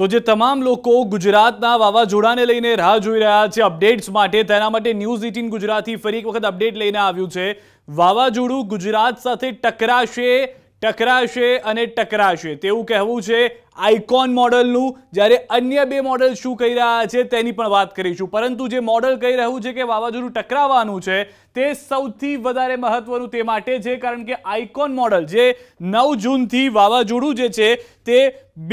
તો જે તમામ લોકો ગુજરાતના વાવાઝોડાને લઈને રાહ જોઈ રહ્યા છે અપડેટ્સ માટે તેના માટે ન્યૂઝ એટીન ગુજરાતી ફરી એક વખત અપડેટ લઈને આવ્યું છે વાવાઝોડું ગુજરાત સાથે ટકરાશે ટકરાશે અને ટકરાશે તેવું કહેવું છે આઇકોન મોડલનું જ્યારે અન્ય બે મોડલ શું કહી રહ્યા છે તેની પણ વાત કરીશું પરંતુ જે મોડલ કહી રહ્યું છે કે વાવાઝોડું ટકરાવાનું છે તે સૌથી વધારે મહત્વનું તે માટે છે કારણ કે આઇકોન મોડલ જે નવ જૂનથી વાવાઝોડું જે છે તે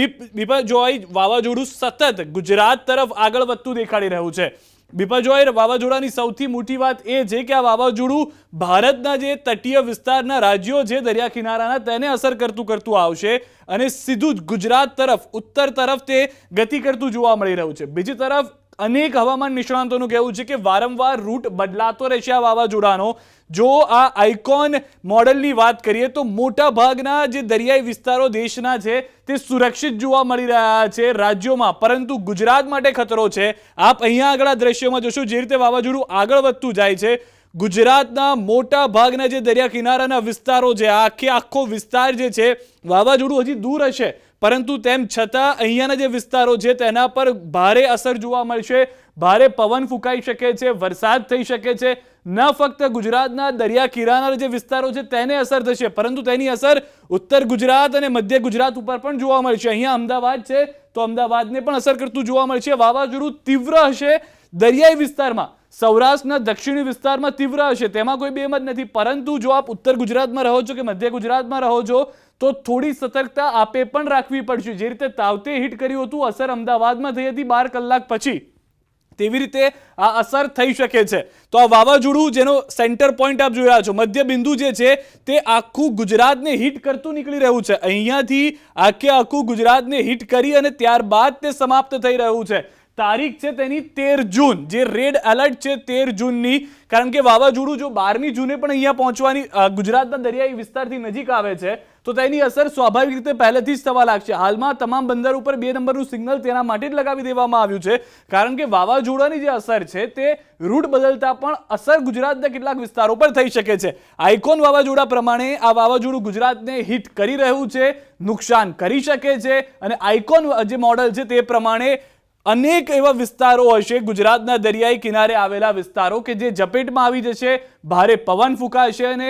બીપ બીપજોઈ વાવાઝોડું સતત ગુજરાત તરફ આગળ વધતું દેખાડી રહ્યું છે બિપાજોય વાવાઝોડાની સૌથી મોટી વાત એ છે કે આ વાવાઝોડું ભારતના જે તટીય વિસ્તારના રાજ્યો જે દરિયા કિનારાના તેને અસર કરતું કરતું આવશે અને સીધું જ ગુજરાત તરફ ઉત્તર તરફ તે ગતિ કરતું જોવા મળી રહ્યું છે બીજી તરફ અનેક હવામાન નિષ્ણાંતોનું કહેવું છે કે વારંવાર રૂટ બદલાતો રહેશે આ વાવાઝોડાનો જો આ આઇકોન મોડલની વાત કરીએ તો મોટા ભાગના જે દરિયાઈ વિસ્તારો દેશના છે તે સુરક્ષિત જોવા મળી રહ્યા છે રાજ્યોમાં પરંતુ ગુજરાત માટે ખતરો છે આપ અહીંયા આગળ દ્રશ્યોમાં જોશો જે રીતે વાવાઝોડું આગળ વધતું જાય છે ગુજરાતના મોટા ભાગના જે દરિયા કિનારાના વિસ્તારો છે આખે આખો વિસ્તાર જે છે વાવાઝોડું હજી દૂર હશે પરંતુ તેમ છતાં અહીંયાના જે વિસ્તારો છે તેના પર ભારે અસર જોવા મળશે ભારે પવન ફૂંકાઈ શકે છે વરસાદ થઈ શકે છે ન ફક્ત ગુજરાતના દરિયા કિરાના જે વિસ્તારો છે તેને અસર થશે પરંતુ તેની અસર ઉત્તર ગુજરાત અને મધ્ય ગુજરાત ઉપર પણ જોવા મળશે અહીંયા અમદાવાદ છે તો અમદાવાદને પણ અસર કરતું જોવા મળશે વાવાઝોડું તીવ્ર હશે દરિયાઈ વિસ્તારમાં સૌરાષ્ટ્રના દક્ષિણી વિસ્તારમાં તીવ્ર હશે તેમાં કોઈ બેમત નથી પરંતુ જો આપ ઉત્તર ગુજરાતમાં રહો છો કે મધ્ય ગુજરાતમાં રહો છો તો થોડી સતર્કતા આપે પણ રાખવી પડશે જે રીતે તાવતે હિટ કર્યું હતું અસર અમદાવાદમાં થઈ હતી બાર કલાક પછી તેવી રીતે આ અસર થઈ શકે છે તો આ વાવાઝોડું જેનો સેન્ટર પોઈન્ટ આપ જોઈ રહ્યા છો મધ્ય બિંદુ જે છે તે આખું ગુજરાતને હિટ કરતું નીકળી રહ્યું છે અહીંયાથી આખે આખું ગુજરાતને હિટ કરી અને ત્યારબાદ તે સમાપ્ત થઈ રહ્યું છે તારીખ છે તેની તેર જૂન જે રેડ એલર્ટ છે તેર જૂનની કારણ કે વાવાઝોડું જો બારમી જૂને પણ અહીંયા પહોંચવાની ગુજરાતના દરિયાઈ વિસ્તારથી નજીક આવે છે તો તેની અસર સ્વાભાવિક રીતે પહેલેથી જ થવા લાગશે હાલમાં તમામ બંદર ઉપર બે નંબરનું સિગ્નલ તેના માટે જ લગાવી દેવામાં આવ્યું છે કારણ કે વાવાઝોડાની જે અસર છે તે રૂટ બદલતા પણ અસર ગુજરાતના કેટલાક વિસ્તારો પર થઈ શકે છે આઇકોન વાવાઝોડા પ્રમાણે આ વાવાઝોડું ગુજરાતને હિટ કરી રહ્યું છે નુકસાન કરી શકે છે અને આઇકોન જે મોડલ છે તે પ્રમાણે અનેક એવા વિસ્તારો હશે ગુજરાતના દરિયાઈ કિનારે આવેલા વિસ્તારો કે જે ઝપેટમાં આવી જશે ભારે પવન ફૂંકાશે અને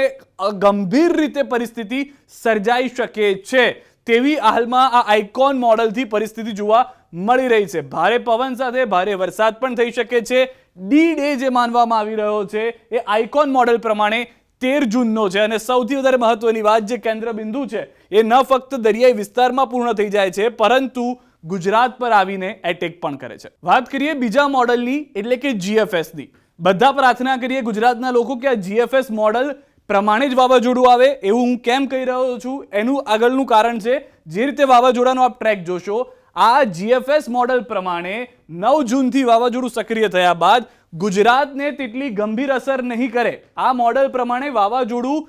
ગંભીર રીતે પરિસ્થિતિ સર્જાઈ શકે છે તેવી હાલમાં આ આઇકોન મોડલથી પરિસ્થિતિ જોવા મળી રહી છે ભારે પવન સાથે ભારે વરસાદ પણ થઈ શકે છે ડી ડે જે માનવામાં આવી રહ્યો છે એ આઇકોન મોડલ પ્રમાણે તેર જૂનનો છે અને સૌથી વધારે મહત્વની વાત જે કેન્દ્ર બિંદુ છે એ ન ફક્ત દરિયાઈ વિસ્તારમાં પૂર્ણ થઈ જાય છે પરંતુ ગુજરાત પર આવીને એટેક પણ કરે છે વાત કરીએ બીજા મોડલની એટલે કે જીએફએસની બધા પ્રાર્થના કરીએ ગુજરાતના લોકો કે આ જીએફએસ મોડલ પ્રમાણે જ વાવાઝોડું આવે એવું હું કેમ કહી રહ્યો છું એનું આગળનું કારણ છે જે રીતે વાવાઝોડાનો આપ ટ્રેક જોશો આ જીએફએસ મોડલ પ્રમાણે નવ જૂનથી વાવાઝોડું સક્રિય થયા બાદ ગુજરાતને તેટલી ગંભીર અસર નહીં કરે આ મોડલ પ્રમાણે વાવાઝોડું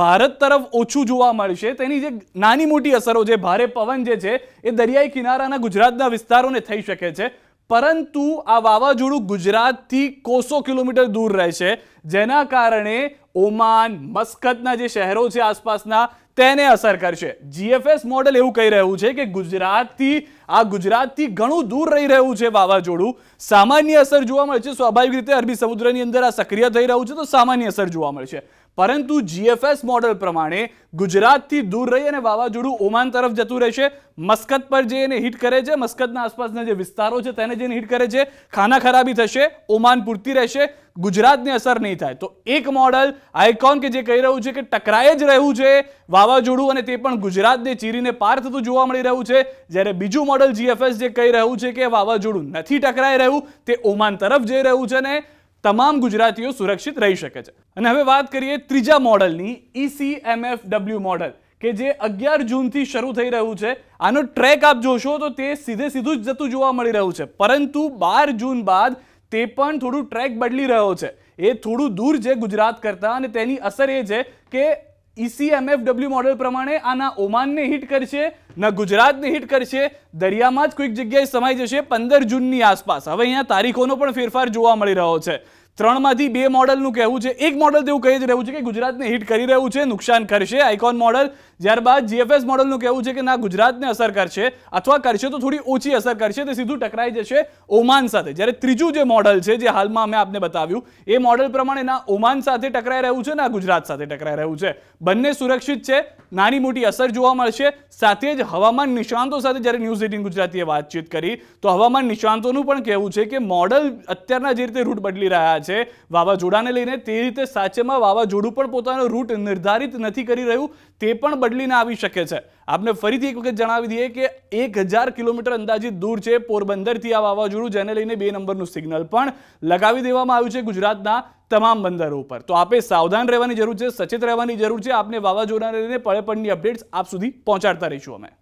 ભારત તરફ ઓછું જોવા મળશે તેની જે નાની મોટી અસરો જે ભારે પવન જે છે એ દરિયાઈ કિનારાના ગુજરાતના વિસ્તારોને થઈ શકે છે પરંતુ આ વાવાઝોડું ગુજરાતથી કોસો કિલોમીટર દૂર રહેશે જેના કારણે ઓમાન મસ્કતના જે શહેરો છે આસપાસના તેને અસર કરશે જીએફએસ મોડેલ એવું કહી રહ્યું છે કે ગુજરાતથી આ ગુજરાતથી ઘણું દૂર રહી રહ્યું છે વાવાઝોડું સામાન્ય અસર જોવા મળશે સ્વાભાવિક રીતે અરબી સમુદ્રની અંદર આ સક્રિય થઈ રહ્યું છે તો સામાન્ય અસર જોવા મળશે પરંતુ જીએફએસ મોડલ પ્રમાણે ગુજરાતથી દૂર રહી અને વાવાઝોડું ઓમાન તરફ જતું રહેશે મસ્કત પર જે એને હિટ કરે છે મસ્કતના આસપાસના જે વિસ્તારો છે તેને જેને હિટ કરે છે ખાના ખરાબી થશે ઓમાન પૂરતી રહેશે ગુજરાતને અસર નહીં થાય તો એક મોડલ આઇકોન કે જે કહી રહ્યું છે કે ટકરાય જ રહ્યું છે વાવાઝોડું અને તે પણ ગુજરાતને ચીરીને પાર થતું જોવા મળી રહ્યું છે જ્યારે બીજું મોડલ જીએફએસ જે કહી રહ્યું છે કે વાવાઝોડું નથી ટકરાઈ રહ્યું તે ઓમાન તરફ જઈ રહ્યું છે ને તમામ ગુજરાતીઓ સુરક્ષિત રહી શકે છે અને હવે વાત કરીએ ત્રીજા મોડલની ઈસીએમએફ e ડબલ્યુ મોડલ કે જે અગિયાર જૂનથી શરૂ થઈ રહ્યું છે આનો ટ્રેક આપ જોશો તો તે સીધે સીધું જ જતું જોવા મળી રહ્યું છે પરંતુ બાર જૂન બાદ તે પણ થોડું ટ્રેક બદલી રહ્યો છે એ થોડું દૂર છે ગુજરાત કરતાં અને તેની અસર એ છે કે ઈસીએમએફડબલ્યુ e મોડેલ પ્રમાણે આના ઓમાનને હિટ કરશે ના ગુજરાતને હિટ કરશે દરિયામાં જ કોઈક જગ્યાએ સમાઈ જશે પંદર જૂનની આસપાસ હવે અહીંયા તારીખોનો પણ ફેરફાર જોવા મળી રહ્યો છે ત્રણમાંથી બે મોડલનું કહેવું છે એક મોડલ તેવું કહી જ રહ્યું છે કે ગુજરાતને હિટ કરી રહ્યું છે નુકસાન કરશે આઇકોન મોડલ ત્યારબાદ જીએફએસ મોડલનું કહેવું છે કે ના ગુજરાતને અસર કરશે અથવા કરશે તો થોડી ઓછી અસર કરશે તે સીધું ટકરાઈ જશે ઓમાન સાથે જ્યારે ત્રીજું જે મોડલ છે જે હાલમાં અમે આપને બતાવ્યું એ મોડલ પ્રમાણે ના ઓમાન સાથે ટકરાઈ રહ્યું છે ના ગુજરાત સાથે ટકરાઈ રહ્યું છે બંને સુરક્ષિત છે નાની મોટી અસર જોવા મળશે સાથે જ હવામાન નિષ્ણાંતો સાથે જ્યારે ન્યૂઝ એટીન ગુજરાતીએ વાતચીત કરી તો હવામાન નિષ્ણાંતોનું પણ કહેવું છે કે મોડલ અત્યારના જે રીતે રૂટ બદલી રહ્યા છે વાવાઝોડાને લઈને તે રીતે સાચેમાં વાવાઝોડું પણ પોતાનો રૂટ નિર્ધારિત નથી કરી રહ્યું તે પણ બદલીને આવી શકે છે આપને ફરીથી એક વખત જણાવી દઈએ કે એક હજાર કિલોમીટર અંદાજિત દૂર છે પોરબંદરથી આ વાવાઝોડું જેને લઈને બે નંબરનું સિગ્નલ પણ લગાવી દેવામાં આવ્યું છે ગુજરાતના તમામ બંદરો ઉપર તો આપે સાવધાન રહેવાની જરૂર છે સચેત રહેવાની જરૂર છે આપને વાવાઝોડાને લઈને પળે અપડેટ્સ આપ સુધી પહોંચાડતા રહીશું અમે